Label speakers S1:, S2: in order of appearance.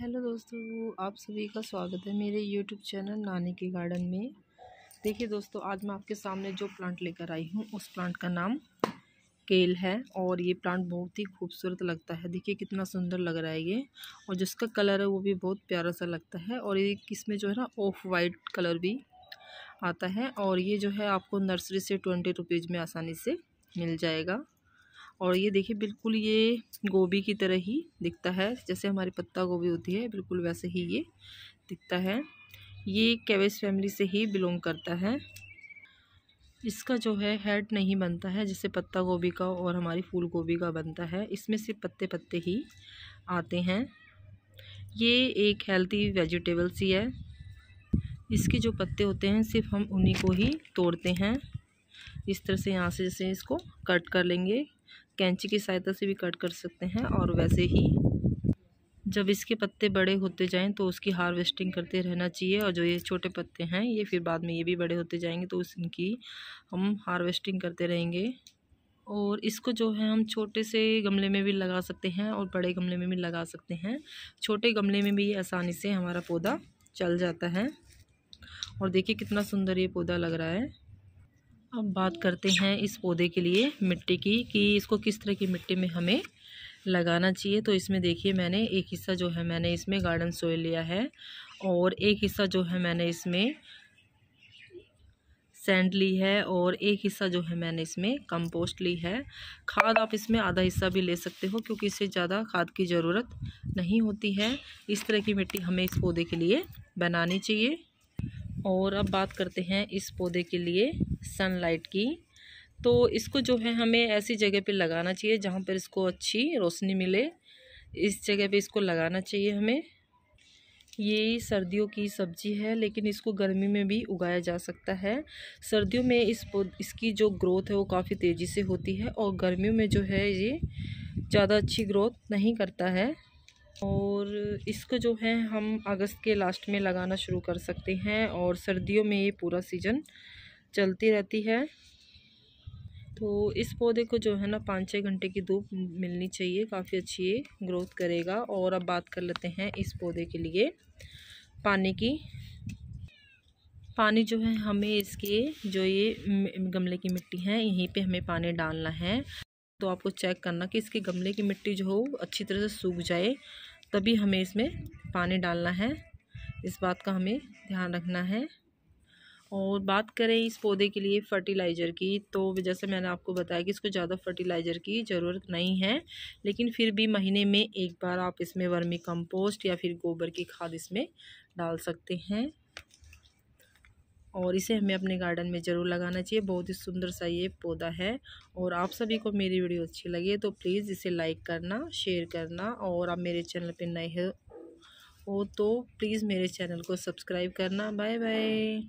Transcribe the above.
S1: hello दोस्तों आप सभी का स्वागत है मेरे यूट्यूब चैनल नानी के गार्डन में देखिए दोस्तों आज मैं आपके सामने जो प्लांट लेकर आई हूँ उस प्लांट का नाम केल है और ये प्लांट बहुत ही खूबसूरत लगता है देखिए कितना सुंदर लग रहा है ये और जिसका कलर है वो भी बहुत प्यारा सा लगता है और ये इसमें जो है ना ऑफ वाइट कलर भी आता है और ये जो है आपको नर्सरी से ट्वेंटी रुपीज़ में आसानी से मिल जाएगा और ये देखिए बिल्कुल ये गोभी की तरह ही दिखता है जैसे हमारी पत्ता गोभी होती है बिल्कुल वैसे ही ये दिखता है ये कैबेज फैमिली से ही बिलोंग करता है इसका जो है हेड नहीं बनता है जैसे पत्ता गोभी का और हमारी फूल गोभी का बनता है इसमें सिर्फ पत्ते पत्ते ही आते हैं ये एक हेल्थी वेजिटेबल सी है इसके जो पत्ते होते हैं सिर्फ हम उन्हीं को ही तोड़ते हैं इस तरह से यहाँ से जैसे इसको कट कर लेंगे कैंची की सहायता से भी कट कर सकते हैं और वैसे ही जब इसके पत्ते बड़े होते जाएं तो उसकी हार्वेस्टिंग करते रहना चाहिए और जो ये छोटे पत्ते हैं ये फिर बाद में ये भी बड़े होते जाएंगे तो इनकी हम हार्वेस्टिंग करते रहेंगे और इसको जो है हम छोटे से गमले में भी लगा सकते हैं और बड़े गमले में भी लगा सकते हैं छोटे गमले में भी आसानी से हमारा पौधा चल जाता है और देखिए कितना सुंदर ये पौधा लग रहा है अब बात करते हैं इस पौधे के लिए मिट्टी की कि इसको किस तरह की मिट्टी में हमें लगाना चाहिए तो इसमें देखिए मैंने एक हिस्सा जो है मैंने इसमें गार्डन सोयल लिया है और एक हिस्सा जो है मैंने इसमें सेंड ली है और एक हिस्सा जो है मैंने इसमें कंपोस्ट ली है खाद आप इसमें आधा हिस्सा भी ले सकते हो क्योंकि इससे ज़्यादा खाद की ज़रूरत नहीं होती है इस तरह की मिट्टी हमें इस पौधे के लिए बनानी चाहिए और अब बात करते हैं इस पौधे के लिए सनलाइट की तो इसको जो है हमें ऐसी जगह पे लगाना चाहिए जहाँ पर इसको अच्छी रोशनी मिले इस जगह पे इसको लगाना चाहिए हमें ये सर्दियों की सब्जी है लेकिन इसको गर्मी में भी उगाया जा सकता है सर्दियों में इस इसकी जो ग्रोथ है वो काफ़ी तेज़ी से होती है और गर्मियों में जो है ये ज़्यादा अच्छी ग्रोथ नहीं करता है और इसको जो है हम अगस्त के लास्ट में लगाना शुरू कर सकते हैं और सर्दियों में ये पूरा सीज़न चलती रहती है तो इस पौधे को जो है ना पाँच छः घंटे की धूप मिलनी चाहिए काफ़ी अच्छी ये ग्रोथ करेगा और अब बात कर लेते हैं इस पौधे के लिए पानी की पानी जो है हमें इसके जो ये गमले की मिट्टी है यहीं पे हमें पानी डालना है तो आपको चेक करना कि इसके गमले की मिट्टी जो हो अच्छी तरह से सूख जाए तभी हमें इसमें पानी डालना है इस बात का हमें ध्यान रखना है और बात करें इस पौधे के लिए फर्टिलाइज़र की तो जैसे मैंने आपको बताया कि इसको ज़्यादा फर्टिलाइज़र की ज़रूरत नहीं है लेकिन फिर भी महीने में एक बार आप इसमें वर्मी कंपोस्ट या फिर गोबर की खाद इसमें डाल सकते हैं और इसे हमें अपने गार्डन में ज़रूर लगाना चाहिए बहुत ही सुंदर सा ये पौधा है और आप सभी को मेरी वीडियो अच्छी लगी तो प्लीज़ इसे लाइक करना शेयर करना और आप मेरे चैनल पर नए हो तो प्लीज़ मेरे चैनल को सब्सक्राइब करना बाय बाय